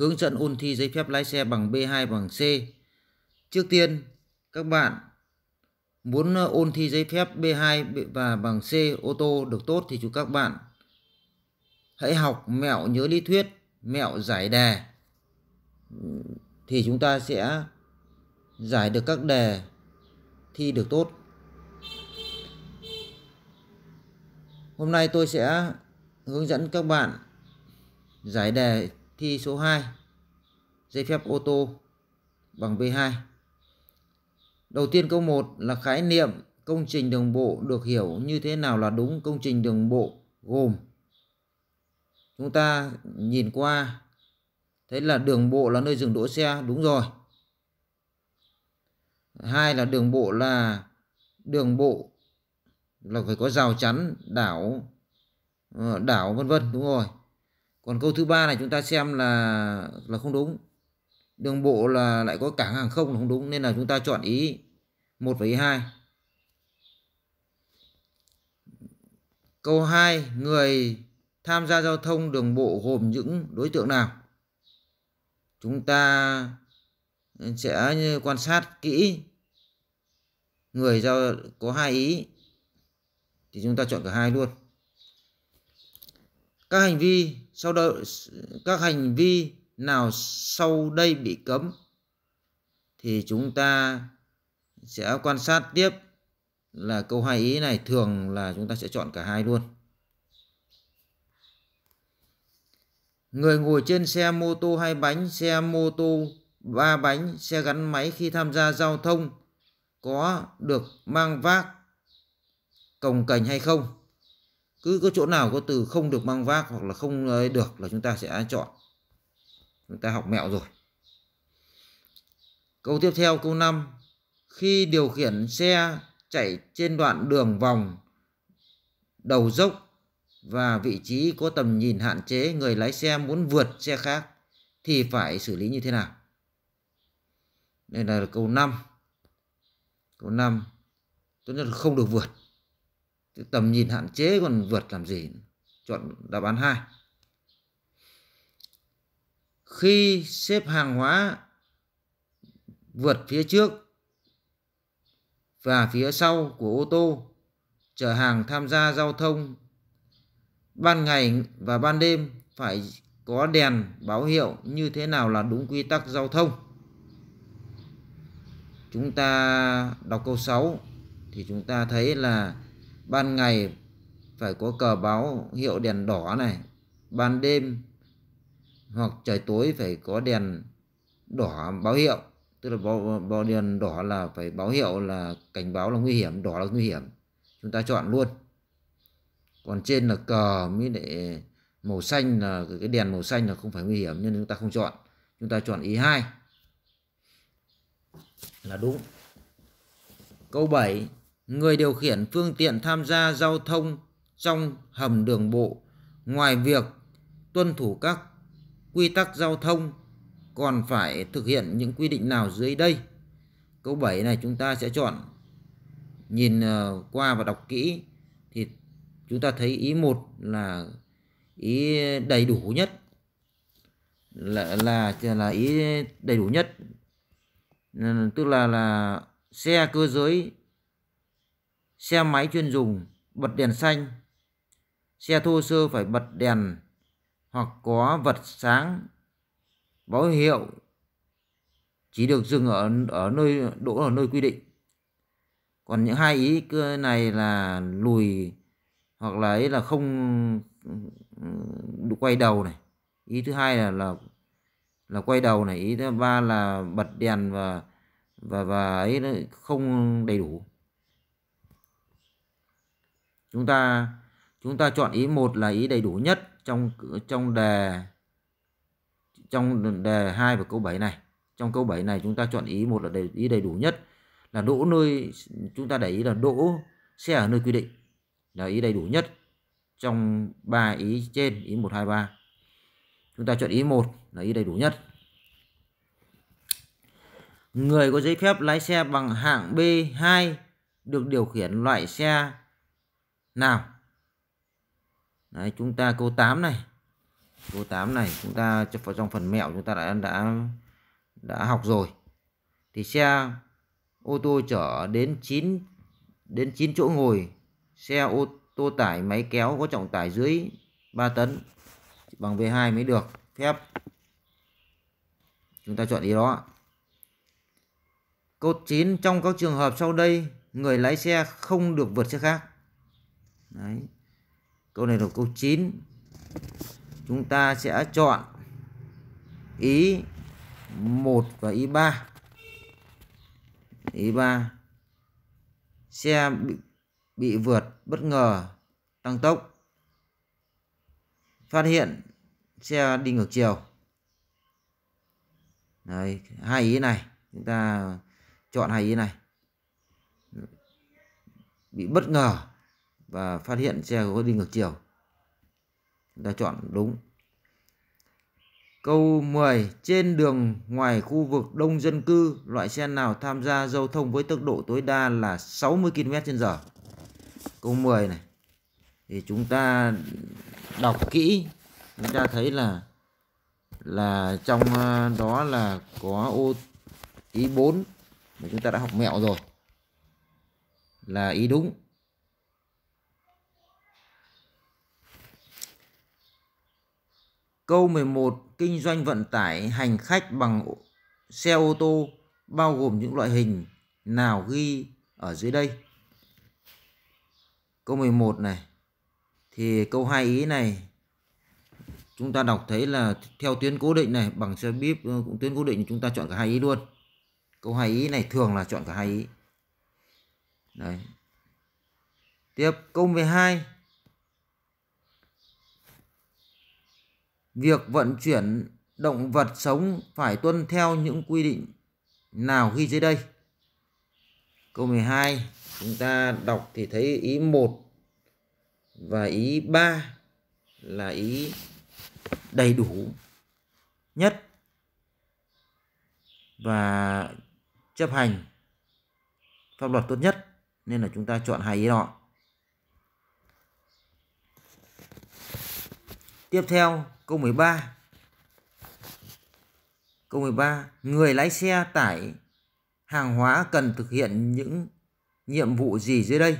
hướng dẫn ôn thi giấy phép lái xe bằng B2 bằng C. Trước tiên, các bạn muốn ôn thi giấy phép B2 và bằng C ô tô được tốt thì chúng các bạn hãy học mẹo nhớ lý thuyết, mẹo giải đề thì chúng ta sẽ giải được các đề thi được tốt. Hôm nay tôi sẽ hướng dẫn các bạn giải đề thi số 2 giấy phép ô tô bằng V 2 Đầu tiên câu 1 là khái niệm công trình đường bộ được hiểu như thế nào là đúng công trình đường bộ gồm chúng ta nhìn qua thấy là đường bộ là nơi dừng đỗ xe đúng rồi. Hai là đường bộ là đường bộ là phải có rào chắn, đảo ờ, đảo vân vân đúng rồi còn câu thứ ba này chúng ta xem là là không đúng đường bộ là lại có cảng hàng không là không đúng nên là chúng ta chọn ý một và ý hai câu 2 người tham gia giao thông đường bộ gồm những đối tượng nào chúng ta sẽ quan sát kỹ người giao có hai ý thì chúng ta chọn cả hai luôn các hành vi sau đó các hành vi nào sau đây bị cấm thì chúng ta sẽ quan sát tiếp là câu hai ý này thường là chúng ta sẽ chọn cả hai luôn. Người ngồi trên xe mô tô hai bánh, xe mô tô ba bánh, xe gắn máy khi tham gia giao thông có được mang vác cồng cành hay không? cứ có chỗ nào có từ không được mang vác hoặc là không được là chúng ta sẽ chọn chúng ta học mẹo rồi câu tiếp theo câu 5 khi điều khiển xe chạy trên đoạn đường vòng đầu dốc và vị trí có tầm nhìn hạn chế người lái xe muốn vượt xe khác thì phải xử lý như thế nào? Đây là câu 5. Câu 5 tốt nhất là không được vượt tầm nhìn hạn chế còn vượt làm gì chọn đáp án 2 khi xếp hàng hóa vượt phía trước và phía sau của ô tô chở hàng tham gia giao thông ban ngày và ban đêm phải có đèn báo hiệu như thế nào là đúng quy tắc giao thông chúng ta đọc câu 6 thì chúng ta thấy là ban ngày phải có cờ báo hiệu đèn đỏ này ban đêm hoặc trời tối phải có đèn đỏ báo hiệu tức là báo, báo đèn đỏ là phải báo hiệu là cảnh báo là nguy hiểm đỏ là nguy hiểm chúng ta chọn luôn còn trên là cờ mới để màu xanh là cái đèn màu xanh là không phải nguy hiểm nên chúng ta không chọn chúng ta chọn ý 2 là đúng câu 7 người điều khiển phương tiện tham gia giao thông trong hầm đường bộ ngoài việc tuân thủ các quy tắc giao thông còn phải thực hiện những quy định nào dưới đây? Câu 7 này chúng ta sẽ chọn nhìn ờ, qua và đọc kỹ thì chúng ta thấy ý một là ý đầy đủ nhất là là là ý đầy đủ nhất ờ, tức là là xe cơ giới xe máy chuyên dùng bật đèn xanh, xe thô sơ phải bật đèn hoặc có vật sáng báo hiệu chỉ được dừng ở ở nơi đỗ ở nơi quy định. Còn những hai ý này là lùi hoặc là ấy là không quay đầu này. Ý thứ hai là là là quay đầu này, ý thứ ba là bật đèn và và và ấy không đầy đủ chúng ta chúng ta chọn ý một là ý đầy đủ nhất trong trong đề trong đề 2 và câu 7 này trong câu 7 này chúng ta chọn ý một là đầy, ý đầy đủ nhất là đỗ nơi chúng ta để ý là đỗ xe ở nơi quy định là ý đầy đủ nhất trong ba ý trên ý 1 2 3 chúng ta chọn ý 1 là ý đầy đủ nhất người có giấy phép lái xe bằng hạng B2 được điều khiển loại xe nào Đấy, chúng ta câu 8 này câu 8 này chúng ta trong phần mẹo chúng ta đã đã đã học rồi thì xe ô tô chở đến 9 đến 9 chỗ ngồi xe ô tô tải máy kéo có trọng tải dưới 3 tấn bằng V2 mới được phép chúng ta chọn ý đó câu 9 trong các trường hợp sau đây người lái xe không được vượt xe khác Đấy. Câu này là câu 9. Chúng ta sẽ chọn ý 1 và ý 3. Ý 3. Xe bị, bị vượt bất ngờ tăng tốc. Phát hiện xe đi ngược chiều. Đấy, hai ý này, chúng ta chọn hai ý này. Bị bất ngờ và phát hiện xe có đi ngược chiều chúng ta chọn đúng câu 10 trên đường ngoài khu vực đông dân cư loại xe nào tham gia giao thông với tốc độ tối đa là 60 km/h câu 10 này thì chúng ta đọc kỹ chúng ta thấy là là trong ờ, đó là có ô ý 4 mà chúng ta đã học mẹo rồi là ý đúng Câu 11. Kinh doanh vận tải hành khách bằng xe ô tô bao gồm những loại hình nào ghi ở dưới đây? Câu 11 này. Thì câu 2 ý này chúng ta đọc thấy là theo tuyến cố định này bằng xe bíp ờ, cũng tuyến cố định chúng ta chọn cả hai ý luôn. Câu 2 ý này thường là chọn cả hai ý. Đấy. Tiếp câu 12 việc vận chuyển động vật sống phải tuân theo những quy định nào ghi dưới đây? Câu 12 chúng ta đọc thì thấy ý 1 và ý 3 là ý đầy đủ nhất và chấp hành pháp luật tốt nhất nên là chúng ta chọn hai ý đó. Tiếp theo Câu 13. Câu 13, người lái xe tải hàng hóa cần thực hiện những nhiệm vụ gì dưới đây?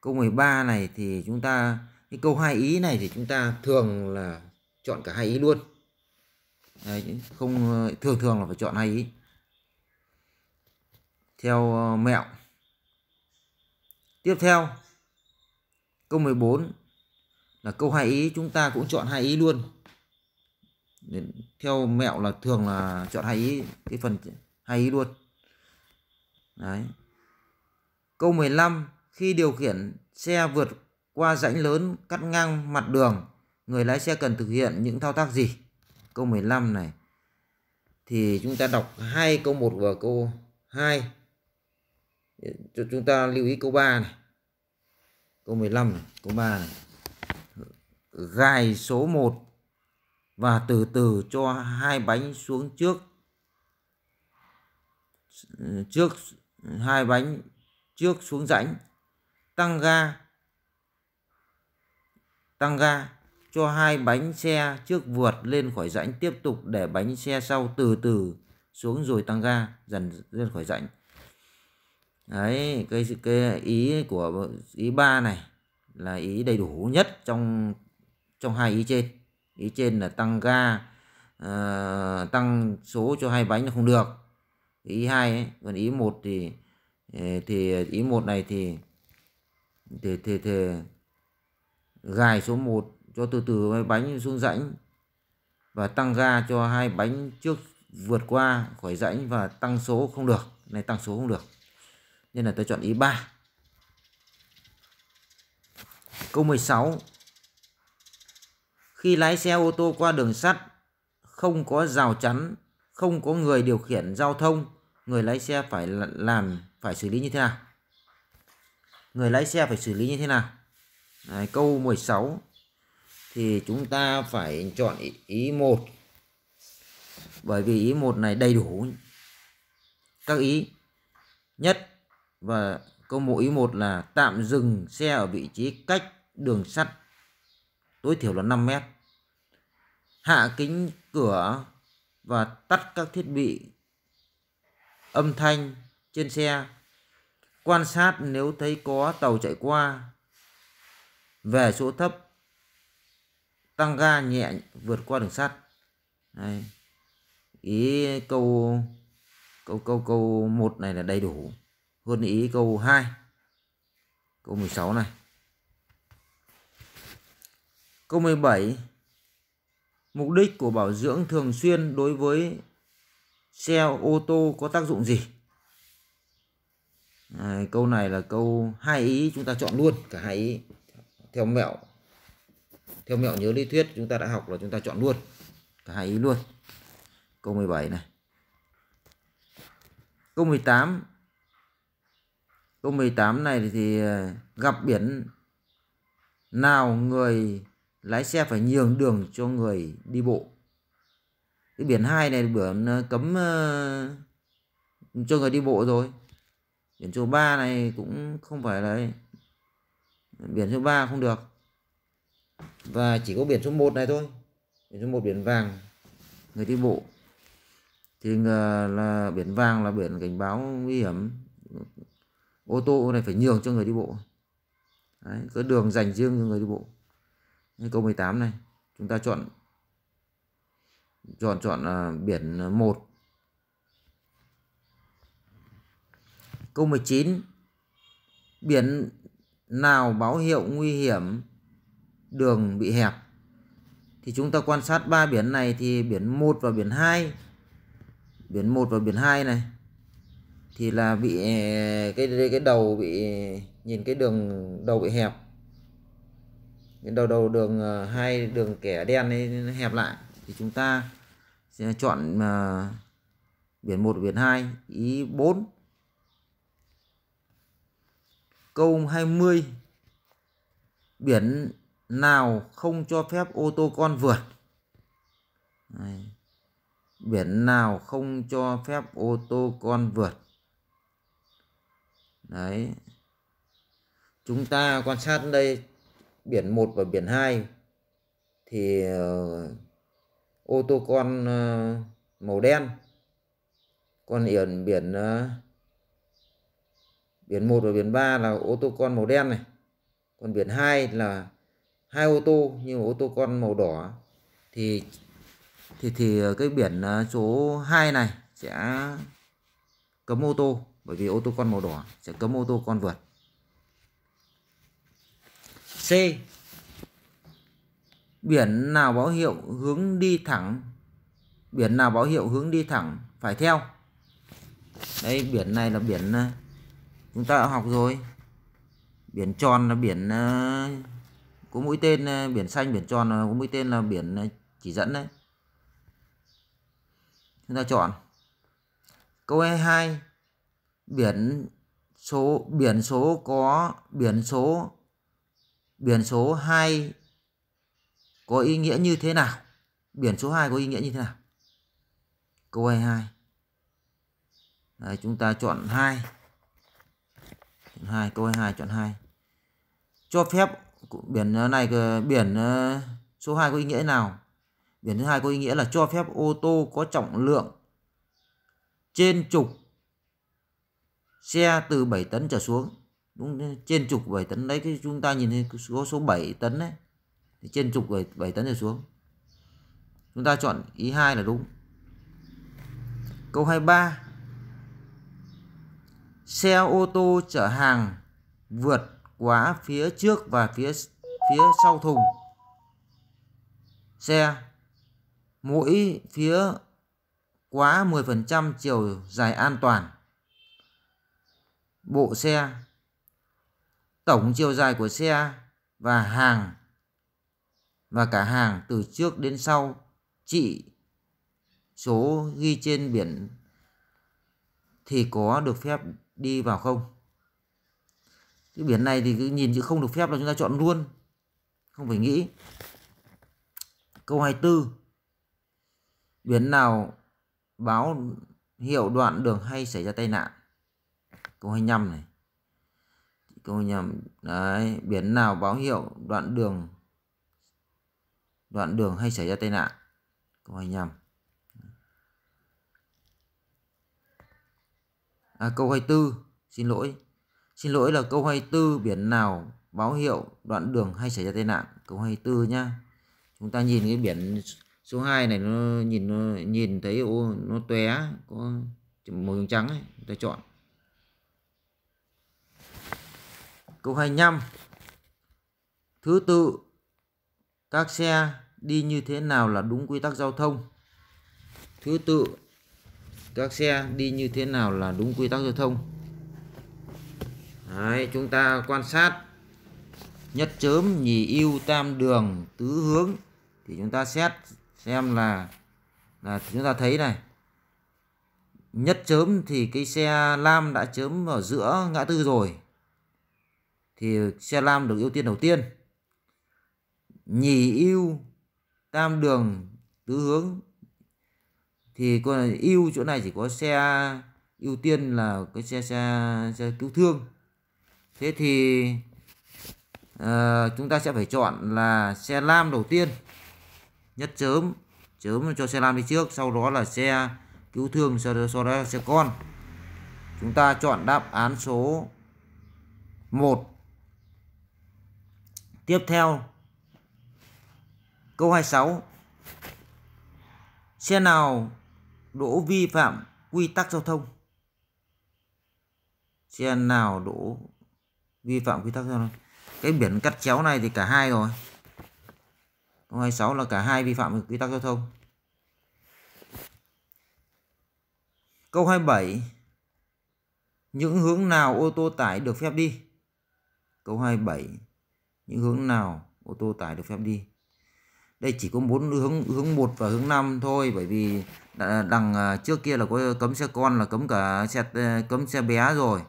Câu 13 này thì chúng ta cái câu hai ý này thì chúng ta thường là chọn cả hai ý luôn. Đấy, không thường thường là phải chọn hai ý. Theo ờ, mẹo. Tiếp theo, câu 14 là câu hai ý chúng ta cũng chọn hai ý luôn theo mẹo là thường là chọn hai ý cái phần hai ý luôn đấy câu 15 khi điều khiển xe vượt qua rãnh lớn cắt ngang mặt đường người lái xe cần thực hiện những thao tác gì câu 15 này thì chúng ta đọc hai câu 1 và câu 2 cho chúng ta lưu ý câu 3 này câu 15 này câu 3 này gài số 1 và từ từ cho hai bánh xuống trước trước hai bánh trước xuống rãnh tăng ga tăng ga cho hai bánh xe trước vượt lên khỏi rãnh tiếp tục để bánh xe sau từ từ xuống rồi tăng ga dần lên khỏi rãnh đấy cái cái ý của ý ba này là ý đầy đủ nhất trong trong hai ý trên ý trên là tăng ga uh, tăng số cho hai bánh là không được ý hai còn ý một thì ờ, thì ý một này thì thì thì, thì gài số 1 cho từ từ hai bánh xuống rãnh và tăng ga cho hai bánh trước vượt qua khỏi rãnh và tăng số không được này tăng số không được nên là tôi chọn ý 3 câu 16 khi lái xe ô tô qua đường sắt, không có rào chắn, không có người điều khiển giao thông, người lái xe phải làm, phải xử lý như thế nào? Người lái xe phải xử lý như thế nào? Đấy, câu 16 thì chúng ta phải chọn ý, ý 1 bởi vì ý 1 này đầy đủ các ý nhất và câu mẫu ý 1 là tạm dừng xe ở vị trí cách đường sắt tối thiểu là 5 mét. Hạ kính cửa và tắt các thiết bị âm thanh trên xe. Quan sát nếu thấy có tàu chạy qua về chỗ thấp tăng ga nhẹ vượt qua đường sắt. Đây. Ý câu câu câu câu 1 này là đầy đủ hơn ý câu 2. Câu 16 này. Câu 17. Mục đích của bảo dưỡng thường xuyên đối với xe ô tô có tác dụng gì? À, câu này là câu hai ý chúng ta chọn luôn cả hai ý theo mẹo theo mẹo nhớ lý thuyết chúng ta đã học là chúng ta chọn luôn cả hai ý luôn câu 17 này câu 18 câu 18 này thì à, gặp biển nào người lái xe phải nhường đường cho người đi bộ cái biển 2 này bữa ờ, cấm ờ, cho người đi bộ rồi biển số 3 này cũng không phải là biển số 3 không được và chỉ có biển số 1 này thôi biển số 1 biển vàng người đi bộ thì là biển vàng là biển cảnh báo nguy hiểm ô tô này phải nhường cho người đi bộ Đấy, có đường dành riêng cho người đi bộ như câu 18 này chúng ta chọn chọn chọn uh, biển 1 à, câu 19 biển nào báo hiệu nguy hiểm đường bị hẹp thì chúng ta quan sát ba biển này thì biển 1 và biển 2 biển 1 và biển 2 này thì là bị à, cái cái đầu bị nhìn cái đường đầu bị hẹp cái đầu đầu đường ờ, hai đường kẻ đen ấy hẹp lại thì chúng ta sẽ chọn uh, biển 1 biển 2 ý 4 câu 20 biển nào không cho phép ô tô con vượt Đây. biển nào không cho phép ô tô con vượt đấy chúng ta quan sát đây biển 1 và biển 2 thì ờ, ô tô con ờ, màu đen còn biển biển ờ, biển 1 và biển 3 là ô tô con màu đen này còn biển 2 là hai ô tô nhưng ô tô con màu đỏ thì thì thì cái biển số 2 này sẽ cấm ô tô bởi vì ô tô con màu đỏ sẽ cấm ô tô con vượt C. Biển nào báo hiệu hướng đi thẳng? Biển nào báo hiệu hướng đi thẳng phải theo? Đây biển này là biển ờ, chúng ta đã học rồi. Biển tròn là biển ờ, có mũi tên ờ, biển xanh biển tròn có mũi tên là biển chỉ dẫn đấy. Chúng ta chọn. Câu 2 e biển số biển số có biển số Biển số 2 có ý nghĩa như thế nào? Biển số 2 có ý nghĩa như thế nào? Câu 22. Đấy, chúng ta chọn 2. Chọn 2, câu 22 chọn 2. Cho phép biển ờ, này ờ, biển ờ, số 2 có ý nghĩa nào? Biển thứ hai có ý nghĩa là cho phép ô tô có trọng lượng trên trục xe từ 7 tấn trở xuống đúng trên chục 7 tấn đấy cái chúng ta nhìn thấy có số 7 tấn đấy thì trên chục 7, 7 tấn rồi xuống chúng ta chọn ý 2 là đúng câu 23 xe ô tô chở hàng vượt quá phía trước và phía phía sau thùng xe mỗi phía quá 10% chiều dài an toàn bộ xe tổng chiều dài của xe và hàng và cả hàng từ trước đến sau trị số ghi trên biển thì có được phép đi vào không cái biển này thì cứ nhìn chữ không được phép là chúng ta chọn luôn không phải nghĩ câu 24 biển nào báo hiệu đoạn đường hay xảy ra tai nạn câu 25 này tôi nhầm đấy biển nào báo hiệu đoạn đường đoạn đường hay xảy ra tai nạn câu 25 à, câu 24 xin lỗi xin lỗi là câu 24 biển nào báo hiệu đoạn đường hay xảy ra tai nạn câu 24 nhá chúng ta nhìn cái biển số 2 này nó nhìn nó nhìn thấy ô nó tóe có màu trắng ấy, chúng ta chọn câu 25 thứ tự các xe đi như thế nào là đúng quy tắc giao thông thứ tự các xe đi như thế nào là đúng quy tắc giao thông Đấy, chúng ta quan sát nhất chớm nhì ưu tam đường tứ hướng thì chúng ta xét xem là là chúng ta thấy này nhất chớm thì cái xe lam đã chớm ở giữa ngã tư rồi thì xe lam được ưu tiên đầu tiên nhì ưu tam đường tứ hướng thì còn ưu chỗ này chỉ có xe ưu tiên là cái xe xe, xe cứu thương thế thì uh, chúng ta sẽ phải chọn là xe lam đầu tiên nhất chớm chớm cho xe lam đi trước sau đó là xe cứu thương sau đó, sau đó là xe con chúng ta chọn đáp án số 1 Tiếp theo, câu 26. Xe nào đỗ vi phạm quy tắc giao thông? Xe nào đỗ vi phạm quy tắc giao thông? Cái biển cắt chéo này thì cả hai rồi. Câu 26 là cả hai vi phạm quy tắc giao thông. Câu 27. Những hướng nào ô tô tải được phép đi? Câu 27 những hướng nào ô tô tải được phép đi đây chỉ có bốn hướng hướng một và hướng 5 thôi bởi vì đằng à, trước kia là có cấm xe con là cấm cả xe à, cấm xe bé rồi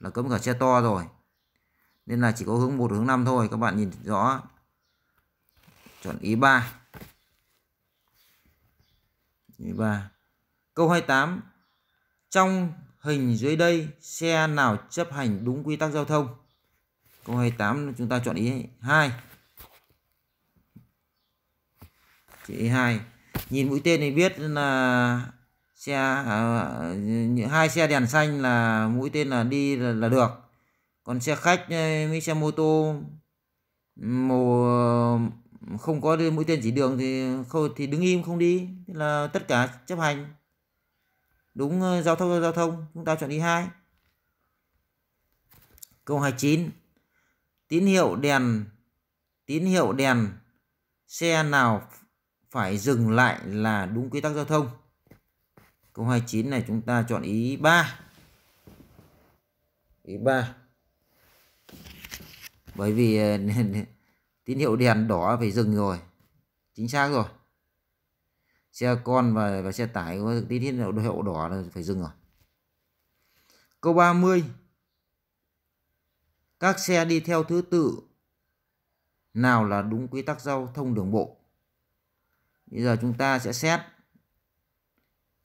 là cấm cả xe to rồi nên là chỉ có hướng một hướng 5 thôi các bạn nhìn rõ chọn ý 3 ý 3 câu 28 trong hình dưới đây xe nào chấp hành đúng quy tắc giao thông Câu 28 chúng ta chọn ý 2. Chữ ý 2. Nhìn mũi tên thì biết là xe à, ờ, hai xe đèn xanh là mũi tên là đi là, là được. Còn xe khách ờ, mấy xe mô tô màu ờ, không có mũi tên chỉ đường thì không thì đứng im không đi Thế là tất cả chấp hành đúng giao thông giao thông chúng ta chọn đi hai câu 29 tín hiệu đèn tín hiệu đèn xe nào phải dừng lại là đúng quy tắc giao thông câu 29 này chúng ta chọn ý 3 ý 3 bởi vì ờ, tín hiệu đèn đỏ phải dừng rồi chính xác rồi xe con và, và xe tải có tín hiệu đỏ là phải dừng rồi câu 30 các xe đi theo thứ tự nào là đúng quy tắc giao thông đường bộ. Bây giờ chúng ta sẽ xét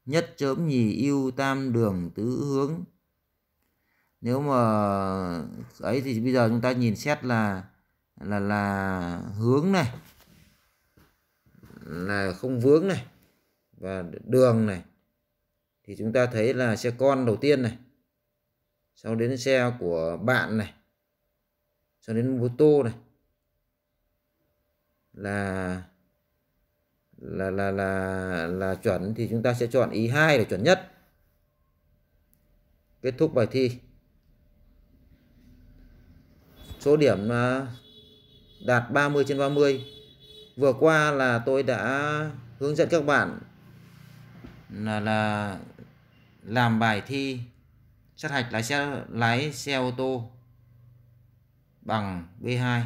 nhất chớm nhì ưu tam đường tứ hướng. Nếu mà ấy thì bây giờ chúng ta nhìn xét là là là hướng này là không vướng này và đường này thì chúng ta thấy là xe con đầu tiên này sau đến xe của bạn này cho đến múa tô này là là là là là chuẩn thì chúng ta sẽ chọn ý 2 là chuẩn nhất. Kết thúc bài thi. Số điểm à, đạt 30 trên 30. Vừa qua là tôi đã hướng dẫn các bạn là là làm bài thi sát hạch lái xe lái xe ô tô bằng B2